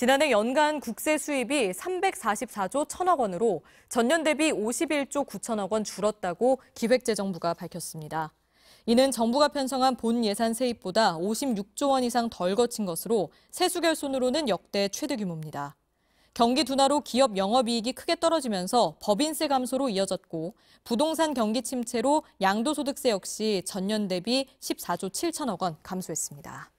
지난해 연간 국세 수입이 344조 1천억 원으로 전년 대비 51조 9천억 원 줄었다고 기획재정부가 밝혔습니다. 이는 정부가 편성한 본 예산 세입보다 56조 원 이상 덜 거친 것으로 세수 결손으로는 역대 최대 규모입니다. 경기 둔화로 기업 영업이익이 크게 떨어지면서 법인세 감소로 이어졌고 부동산 경기 침체로 양도소득세 역시 전년 대비 14조 7천억 원 감소했습니다.